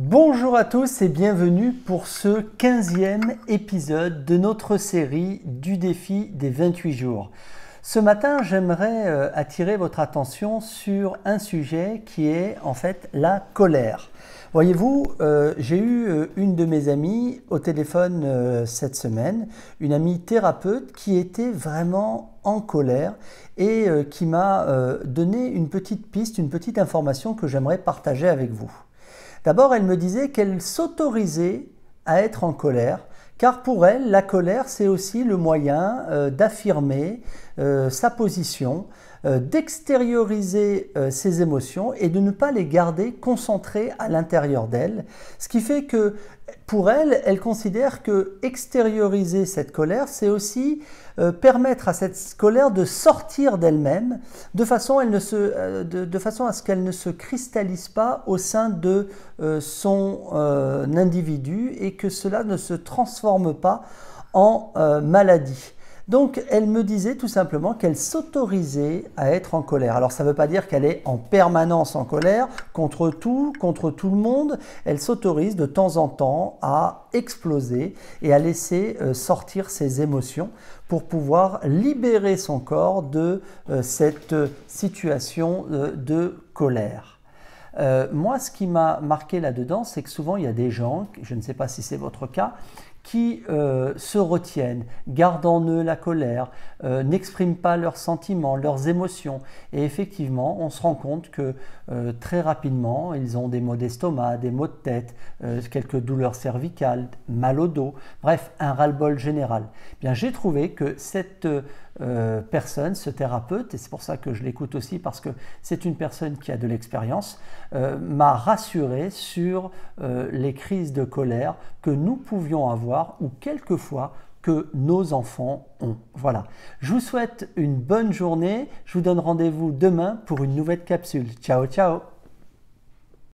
Bonjour à tous et bienvenue pour ce 15e épisode de notre série du défi des 28 jours. Ce matin, j'aimerais euh, attirer votre attention sur un sujet qui est en fait la colère. Voyez-vous, euh, j'ai eu euh, une de mes amies au téléphone cette semaine, une amie thérapeute qui était vraiment en colère et qui m'a donné une petite piste, une petite information que j'aimerais partager avec vous. D'abord, elle me disait qu'elle s'autorisait à être en colère car pour elle, la colère, c'est aussi le moyen euh, d'affirmer euh, sa position, euh, d'extérioriser ses émotions et de ne pas les garder concentrées à l'intérieur d'elle, ce qui fait que pour elle, elle considère que extérioriser cette colère, c'est aussi permettre à cette colère de sortir d'elle-même, de, de façon, à ce qu'elle ne se cristallise pas au sein de son individu et que cela ne se transforme pas en euh, maladie. Donc elle me disait tout simplement qu'elle s'autorisait à être en colère. Alors ça veut pas dire qu'elle est en permanence en colère contre tout, contre tout le monde. Elle s'autorise de temps en temps à exploser et à laisser euh, sortir ses émotions pour pouvoir libérer son corps de euh, cette situation de colère. moi, ce qui m'a marqué là-dedans, c'est que souvent, il y a des gens, je ne sais pas si c'est votre cas, qui euh, se retiennent, gardent en eux la colère, euh, n'expriment pas leurs sentiments, leurs émotions. Et effectivement, on se rend compte que euh, très rapidement, ils ont des maux d'estomac, des maux de tête, quelques douleurs cervicales, mal au dos, bref, un ras-le-bol général. Eh bien, j'ai trouvé que cette personne, ce thérapeute, et c'est pour ça que je l'écoute aussi parce que c'est une personne qui a de l'expérience, m'a rassuré sur les crises de colère que nous pouvions avoir ou quelquefois que nos enfants ont. Voilà. Je vous souhaite une bonne journée. Je vous donne rendez-vous demain pour une nouvelle capsule. Ciao, ciao